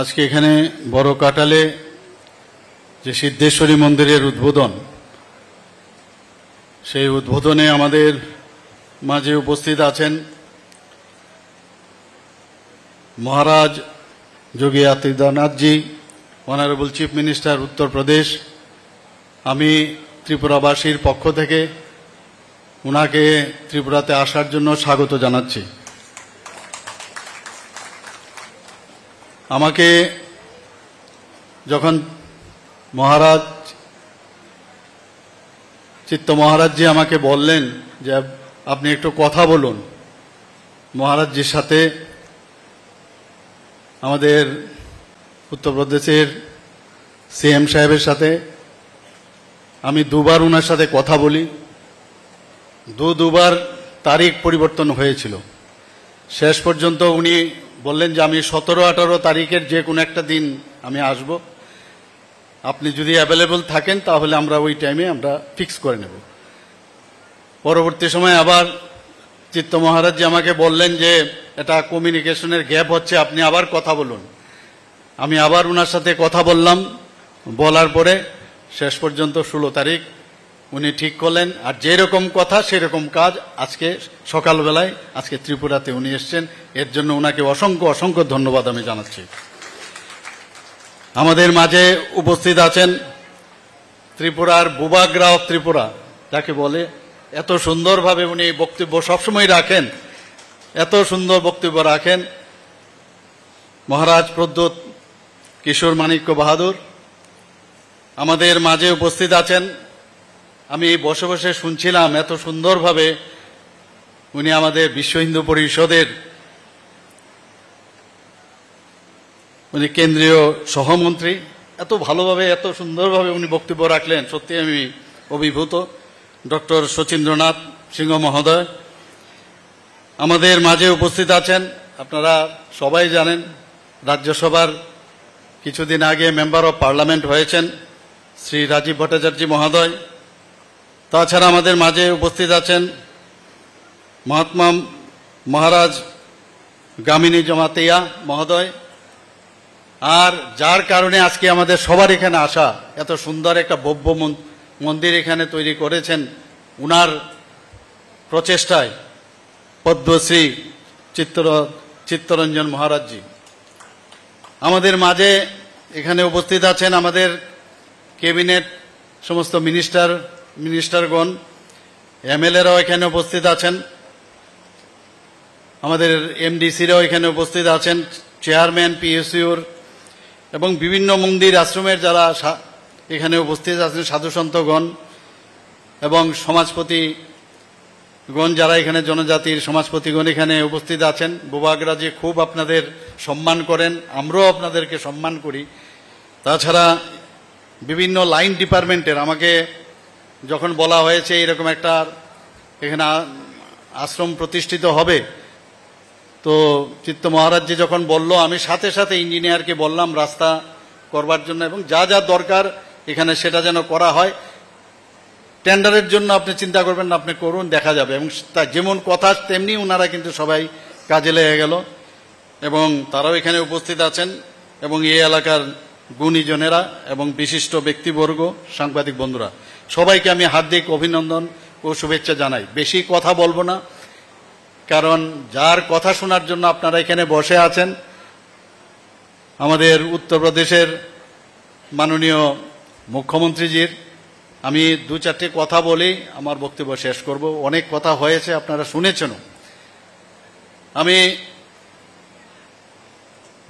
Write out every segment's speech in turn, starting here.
আজকে এখানে বড় কাটালে যে সিদ্ধেশ্বরী মন্দিরের উদ্বোধন সেই উদ্বোধনে আমাদের মাঝে উপস্থিত আছেন Maharaj Yogi Adityanath ji honourable chief minister Uttar Pradesh আমি ত্রিপুরাবাসীর পক্ষ থেকে ওনাকে ত্রিপুরাতে আসার জন্য স্বাগত জানাচ্ছি আমাকে যখন মহারাজ চিত্ত মহারাজ যে আমাকে বললেন যে আপনি একটু কথা বলুন মহারাজজির সাথে আমাদের উত্তরপ্রদেশের সিএম সাহেবের সাথে আমি দুবার ওনার সাথে কথা বলি দু দুবার তারিখ পরিবর্তন হয়েছিল শেষ পর্যন্ত উনি বললেন যে আমি সতেরো আঠারো তারিখের যে কোনো একটা দিন আমি আসব আপনি যদি অ্যাভেলেবল থাকেন তাহলে আমরা ওই টাইমে আমরা ফিক্স করে নেব পরবর্তী সময় আবার চিত্ত মহারাজ যে আমাকে বললেন যে এটা কমিউনিকেশনের গ্যাপ হচ্ছে আপনি আবার কথা বলুন আমি আবার ওনার সাথে কথা বললাম বলার পরে শেষ পর্যন্ত ষোলো তারিখ উনি ঠিক করলেন আর যেরকম কথা সেরকম কাজ আজকে সকালবেলায় আজকে ত্রিপুরাতে উনি এসছেন এর জন্য ওনাকে অসংখ্য অসংখ্য ধন্যবাদ আমি জানাচ্ছি আমাদের মাঝে উপস্থিত আছেন ত্রিপুরার বুবাগ্রা অফ ত্রিপুরা যাকে বলে এত সুন্দরভাবে উনি বক্তব্য সবসময় রাখেন এত সুন্দর বক্তব্য রাখেন মহারাজ প্রদ্যোত কিশোর মাণিক্য বাহাদুর আমাদের মাঝে উপস্থিত আছেন আমি বসে বসে শুনছিলাম এত সুন্দরভাবে উনি আমাদের বিশ্ব হিন্দু পরিষদের উনি কেন্দ্রীয় সহমন্ত্রী এত ভালোভাবে এত সুন্দরভাবে উনি বক্তব্য রাখলেন সত্যি আমি অভিভূত ডক্টর শচীন্দ্রনাথ সিংহ মহোদয় আমাদের মাঝে উপস্থিত আছেন আপনারা সবাই জানেন রাজ্যসভার কিছুদিন আগে মেম্বার অব পার্লামেন্ট হয়েছেন শ্রী রাজীব ভট্টাচার্য মহোদয় তাছাড়া আমাদের মাঝে উপস্থিত আছেন মহাত্মা মহারাজ গামিনী জমাতিয়া মহোদয় আর যার কারণে আজকে আমাদের সবার এখানে আসা এত সুন্দর একটা ভব্য মন্দির এখানে তৈরি করেছেন উনার প্রচেষ্টায় পদ্মশ্রী চিত্তর চিত্তরঞ্জন মহারাজজি আমাদের মাঝে এখানে উপস্থিত আছেন আমাদের ক্যাবিনেট সমস্ত মিনিস্টার মিনিস্টারগণ এমএলএরাও এখানে উপস্থিত আছেন আমাদের এমডিসিরাও এখানে উপস্থিত আছেন চেয়ারম্যান পিএসইউর এবং বিভিন্ন মন্দির আশ্রমের যারা এখানে উপস্থিত আছেন সাধুসন্তগণ এবং সমাজপতিগণ যারা এখানে জনজাতির সমাজপতিগণ এখানে উপস্থিত আছেন বুবাগরা যে খুব আপনাদের সম্মান করেন আমরাও আপনাদেরকে সম্মান করি তাছাড়া বিভিন্ন লাইন ডিপার্টমেন্টের আমাকে যখন বলা হয়েছে এরকম একটা এখানে আশ্রম প্রতিষ্ঠিত হবে তো চিত্ত মহারাজ যে যখন বলল আমি সাথে সাথে ইঞ্জিনিয়ারকে বললাম রাস্তা করবার জন্য এবং যা যা দরকার এখানে সেটা যেন করা হয় টেন্ডারের জন্য আপনি চিন্তা করবেন না আপনি করুন দেখা যাবে এবং তা যেমন কথা তেমনি ওনারা কিন্তু সবাই কাজে লেগে গেল এবং তারাও এখানে উপস্থিত আছেন এবং এই এলাকার গুণীজনেরা এবং বিশিষ্ট ব্যক্তিবর্গ সাংবাদিক বন্ধুরা সবাইকে আমি হার্দিক অভিনন্দন ও শুভেচ্ছা জানাই বেশি কথা বলবো না কারণ যার কথা শোনার জন্য আপনারা এখানে বসে আছেন আমাদের উত্তরপ্রদেশের মাননীয় মুখ্যমন্ত্রীজির আমি দু চারটে কথা বলেই আমার বক্তব্য শেষ করব অনেক কথা হয়েছে আপনারা শুনেছেন আমি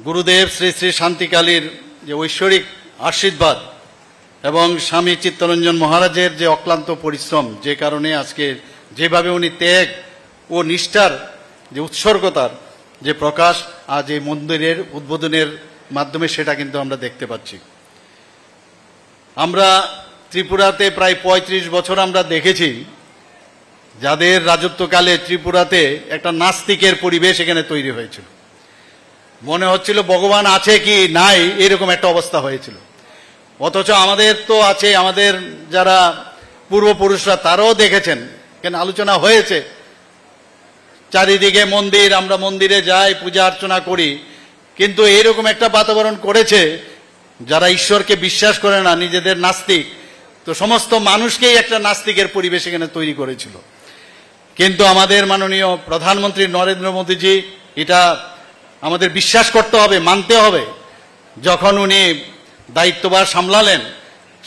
গুরুদেব শ্রী শ্রী শান্তিকালীর যে ঐশ্বরিক আশীর্বাদ এবং স্বামী চিত্তরঞ্জন মহারাজের যে অক্লান্ত পরিশ্রম যে কারণে আজকে যেভাবে উনি ত্যাগ ও নিষ্ঠার যে উৎসর্গতার যে প্রকাশ আজ এই মন্দিরের উদ্বোধনের মাধ্যমে সেটা কিন্তু আমরা দেখতে পাচ্ছি আমরা ত্রিপুরাতে প্রায় ৩৫ বছর আমরা দেখেছি যাদের রাজত্বকালে ত্রিপুরাতে একটা নাস্তিকের পরিবেশ এখানে তৈরি হয়েছিল মনে হচ্ছিল ভগবান আছে কি নাই এরকম একটা অবস্থা হয়েছিল অথচ আমাদের তো আছে আমাদের যারা পূর্বপুরুষরা তারাও দেখেছেন কেন আলোচনা হয়েছে চারিদিকে মন্দির আমরা মন্দিরে যাই পূজা অর্চনা করি কিন্তু এইরকম একটা বাতাবরণ করেছে যারা ঈশ্বরকে বিশ্বাস করে না নিজেদের নাস্তিক তো সমস্ত মানুষকেই একটা নাস্তিকের পরিবেশ এখানে তৈরি করেছিল কিন্তু আমাদের মাননীয় প্রধানমন্ত্রী নরেন্দ্র মোদীজি এটা আমাদের বিশ্বাস করতে হবে মানতে হবে যখন উনি দায়িত্বভার সামলালেন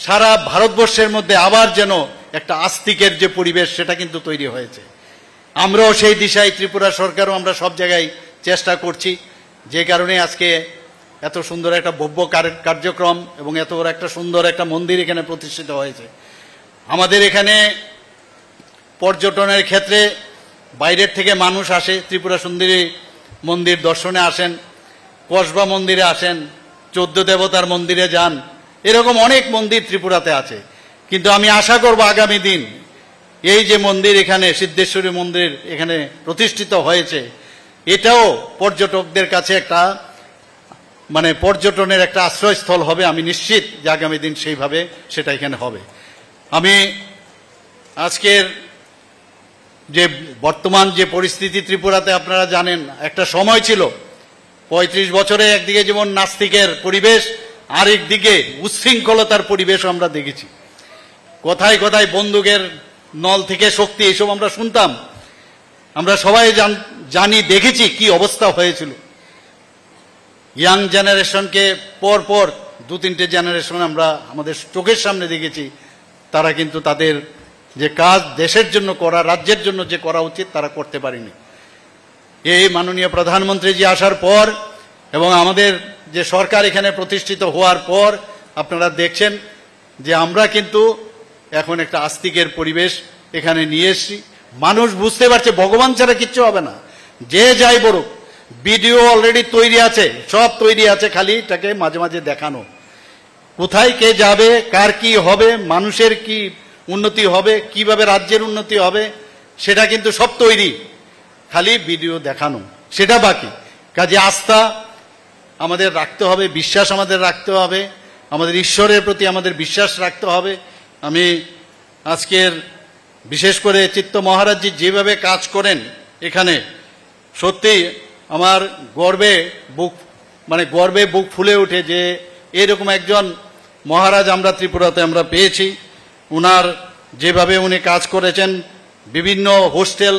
সারা ভারতবর্ষের মধ্যে আবার যেন একটা আস্তিকের যে পরিবেশ সেটা কিন্তু তৈরি হয়েছে আমরাও সেই দিশায় ত্রিপুরা সরকারও আমরা সব জায়গায় চেষ্টা করছি যে কারণে আজকে এত সুন্দর একটা ভব্য কার্যক্রম এবং এত বড় একটা সুন্দর একটা মন্দির এখানে প্রতিষ্ঠিত হয়েছে আমাদের এখানে পর্যটনের ক্ষেত্রে বাইরের থেকে মানুষ আসে ত্রিপুরা সুন্দরী মন্দির দর্শনে আসেন কসবা মন্দিরে আসেন চোদ্দ দেবতার মন্দিরে যান এরকম অনেক মন্দির ত্রিপুরাতে আছে কিন্তু আমি আশা করব আগামী দিন এই যে মন্দির এখানে সিদ্ধেশ্বরী মন্দির এখানে প্রতিষ্ঠিত হয়েছে এটাও পর্যটকদের কাছে একটা মানে পর্যটনের একটা আশ্রয়স্থল হবে আমি নিশ্চিত যে আগামী দিন সেইভাবে সেটা এখানে হবে আমি আজকের যে বর্তমান যে পরিস্থিতি ত্রিপুরাতে আপনারা জানেন একটা সময় ছিল ৩৫ বছরে একদিকে যেমন নাস্তিকের পরিবেশ আরেক দিকে উচ্ছৃঙ্খলতার পরিবেশ আমরা দেখেছি কোথায় কোথায় বন্দুকের নল থেকে শক্তি এসব আমরা শুনতাম আমরা সবাই জানি দেখেছি কি অবস্থা হয়েছিল ইয়াং জেনারেশনকে পর পর দু তিনটে জেনারেশন আমরা আমাদের চোখের সামনে দেখেছি তারা কিন্তু তাদের যে কাজ দেশের জন্য করা রাজ্যের জন্য যে করা উচিত তারা করতে পারেনি এই মাননীয় প্রধানমন্ত্রীজি আসার পর এবং আমাদের যে সরকার এখানে প্রতিষ্ঠিত হওয়ার পর আপনারা দেখছেন যে আমরা কিন্তু এখন একটা আস্তিকের পরিবেশ এখানে নিয়ে এসছি মানুষ বুঝতে পারছে ভগবান ছাড়া কিচ্ছু হবে না যে যাই বলুক ভিডিও অলরেডি তৈরি আছে সব তৈরি আছে খালি এটাকে মাঝে মাঝে দেখানো কোথায় কে যাবে কার কি হবে মানুষের কি উন্নতি হবে কিভাবে রাজ্যের উন্নতি হবে সেটা কিন্তু সব তৈরি খালি ভিডিও দেখানো সেটা বাকি কাজে আস্থা আমাদের রাখতে হবে বিশ্বাস আমাদের রাখতে হবে আমাদের ঈশ্বরের প্রতি আমাদের বিশ্বাস রাখতে হবে আমি আজকের বিশেষ করে চিত্ত মহারাজজি যেভাবে কাজ করেন এখানে সত্যি আমার গর্বে বুক মানে গর্বে বুক ফুলে ওঠে যে এরকম একজন মহারাজ আমরা ত্রিপুরাতে আমরা পেয়েছি উনার যেভাবে উনি কাজ করেছেন বিভিন্ন হোস্টেল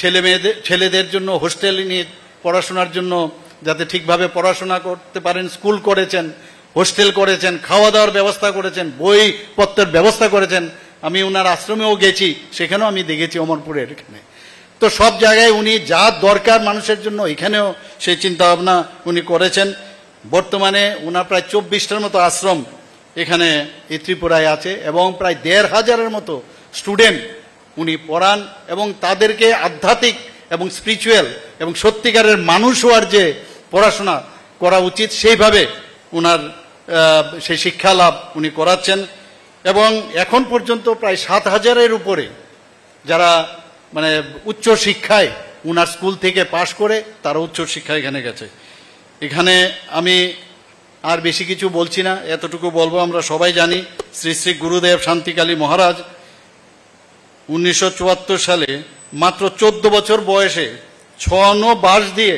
ছেলে মেয়েদের ছেলেদের জন্য হোস্টেল নিয়ে পড়াশোনার জন্য যাতে ঠিকভাবে পড়াশোনা করতে পারেন স্কুল করেছেন হোস্টেল করেছেন খাওয়া দাওয়ার ব্যবস্থা করেছেন বইপত্রের ব্যবস্থা করেছেন আমি ওনার আশ্রমেও গেছি সেখানেও আমি দেখেছি অমরপুরের এখানে তো সব জায়গায় উনি যা দরকার মানুষের জন্য এখানেও সেই চিন্তাভাবনা উনি করেছেন বর্তমানে ওনার প্রায় চব্বিশটার মতো আশ্রম এখানে এই ত্রিপুরায় আছে এবং প্রায় দেড় হাজারের মতো স্টুডেন্ট উনি পড়ান এবং তাদেরকে আধ্যাত্মিক এবং স্পিরিচুয়াল এবং সত্যিকারের মানুষ হওয়ার যে পড়াশোনা করা উচিত সেইভাবে ওনার সেই শিক্ষা লাভ উনি করাচ্ছেন এবং এখন পর্যন্ত প্রায় সাত হাজারের উপরে যারা মানে উচ্চ শিক্ষায় উনার স্কুল থেকে পাশ করে তারা উচ্চ শিক্ষা এখানে গেছে এখানে আমি আর বেশি কিছু বলছি না এতটুকু বলবো আমরা সবাই জানি শ্রী শ্রী গুরুদেব শান্তিকালী মহারাজ উনিশশো সালে মাত্র চোদ্দ বছর বয়সে ছন বাস দিয়ে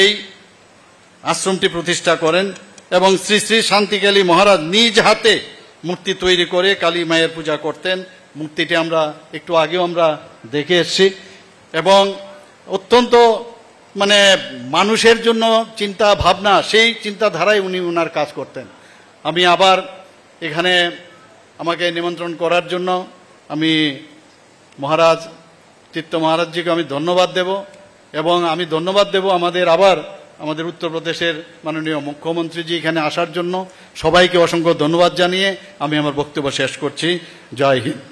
এই আশ্রমটি প্রতিষ্ঠা করেন এবং শ্রী শ্রী শান্তিকালী মহারাজ নিজ হাতে মূর্তি তৈরি করে কালী মায়ের পূজা করতেন মূর্তিটি আমরা একটু আগেও আমরা দেখে এসছি এবং অত্যন্ত মানে মানুষের জন্য চিন্তা ভাবনা সেই চিন্তাধারায় উনি ওনার কাজ করতেন আমি আবার এখানে আমাকে নিমন্ত্রণ করার জন্য আমি মহারাজ চিত্ত মহারাজজিকে আমি ধন্যবাদ দেব এবং আমি ধন্যবাদ দেব আমাদের আবার আমাদের উত্তরপ্রদেশের মাননীয় মুখ্যমন্ত্রীজি এখানে আসার জন্য সবাইকে অসংখ্য ধন্যবাদ জানিয়ে আমি আমার বক্তব্য শেষ করছি জয় হিন্দ